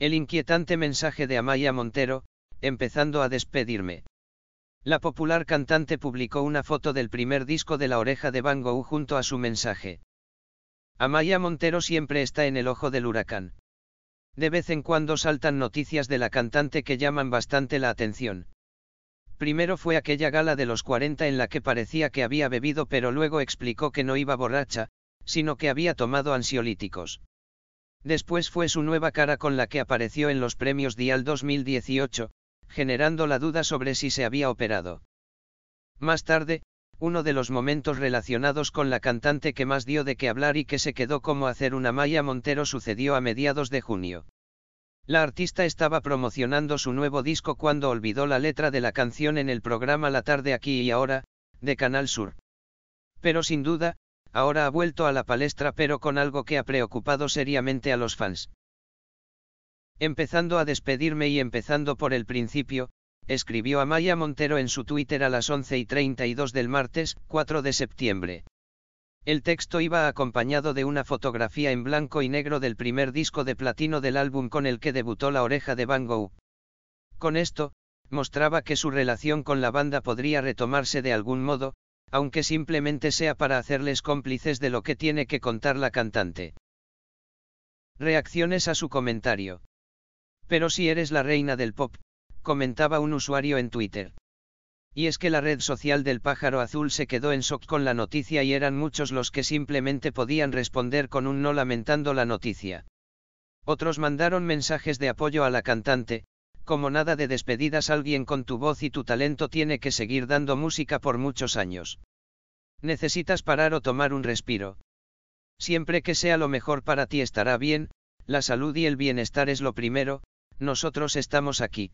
El inquietante mensaje de Amaya Montero, empezando a despedirme. La popular cantante publicó una foto del primer disco de La oreja de Van Gogh junto a su mensaje. Amaya Montero siempre está en el ojo del huracán. De vez en cuando saltan noticias de la cantante que llaman bastante la atención. Primero fue aquella gala de los 40 en la que parecía que había bebido pero luego explicó que no iba borracha, sino que había tomado ansiolíticos. Después fue su nueva cara con la que apareció en los premios Dial 2018, generando la duda sobre si se había operado. Más tarde, uno de los momentos relacionados con la cantante que más dio de qué hablar y que se quedó como hacer una malla Montero sucedió a mediados de junio. La artista estaba promocionando su nuevo disco cuando olvidó la letra de la canción en el programa La tarde aquí y ahora, de Canal Sur. Pero sin duda, ahora ha vuelto a la palestra pero con algo que ha preocupado seriamente a los fans. Empezando a despedirme y empezando por el principio, escribió Amaya Montero en su Twitter a las 11 y 32 del martes, 4 de septiembre. El texto iba acompañado de una fotografía en blanco y negro del primer disco de platino del álbum con el que debutó La Oreja de Van Gogh. Con esto, mostraba que su relación con la banda podría retomarse de algún modo, aunque simplemente sea para hacerles cómplices de lo que tiene que contar la cantante. Reacciones a su comentario. Pero si eres la reina del pop, comentaba un usuario en Twitter. Y es que la red social del pájaro azul se quedó en shock con la noticia y eran muchos los que simplemente podían responder con un no lamentando la noticia. Otros mandaron mensajes de apoyo a la cantante, como nada de despedidas alguien con tu voz y tu talento tiene que seguir dando música por muchos años. Necesitas parar o tomar un respiro. Siempre que sea lo mejor para ti estará bien, la salud y el bienestar es lo primero, nosotros estamos aquí.